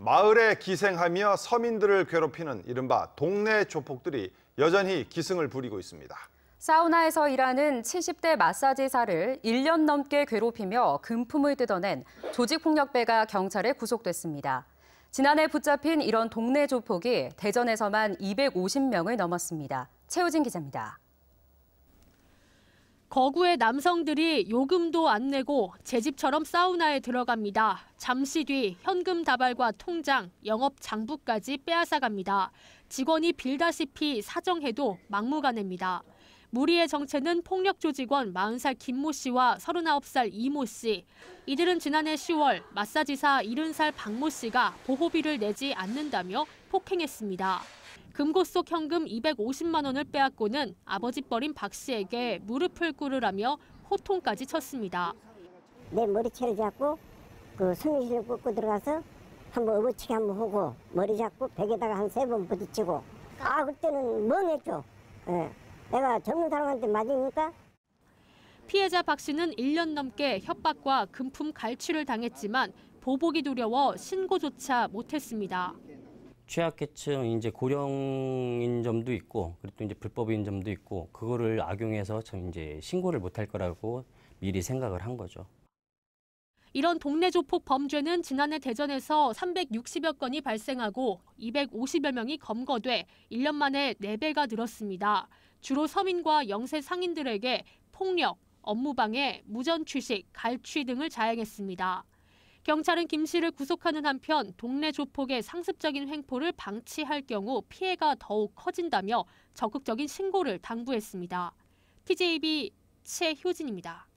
마을에 기생하며 서민들을 괴롭히는 이른바 동네 조폭들이 여전히 기승을 부리고 있습니다. 사우나에서 일하는 70대 마사지사를 1년 넘게 괴롭히며 금품을 뜯어낸 조직폭력배가 경찰에 구속됐습니다. 지난해 붙잡힌 이런 동네 조폭이 대전에서만 250명을 넘었습니다. 최우진 기자입니다. 거구의 남성들이 요금도 안 내고 제 집처럼 사우나에 들어갑니다. 잠시 뒤 현금 다발과 통장, 영업 장부까지 빼앗아갑니다. 직원이 빌다시피 사정해도 막무가내입니다. 무리의 정체는 폭력 조직원 40살 김모 씨와 39살 이모 씨. 이들은 지난해 10월 마사지사 70살 박모 씨가 보호비를 내지 않는다며 폭행했습니다. 금고 속 현금 250만 원을 빼앗고는 아버지 뻘인 박 씨에게 무릎을 꿇으라며 호통까지 쳤습니다. 내 머리 채를 잡고 그 성의실을 꽂고 들어가서 한번 어부치기 한번 하고 머리 잡고 벽에다가 한 세 번 부딪히고 아 그때는 멍했죠. 네. 내가 젊은 사람한테 맞으니까 피해자 박 씨는 1년 넘게 협박과 금품 갈취를 당했지만 보복이 두려워 신고조차 못했습니다. 취약계층 이제 고령인 점도 있고 그리고 이제 불법인 점도 있고 그거를 악용해서 참 이제 신고를 못할 거라고 미리 생각을 한 거죠. 이런 동네 조폭 범죄는 지난해 대전에서 360여 건이 발생하고 250여 명이 검거돼 1년 만에 4배가 늘었습니다. 주로 서민과 영세 상인들에게 폭력, 업무방해, 무전취식, 갈취 등을 자행했습니다. 경찰은 김 씨를 구속하는 한편 동네 조폭의 상습적인 횡포를 방치할 경우 피해가 더욱 커진다며 적극적인 신고를 당부했습니다. TJB 최효진입니다.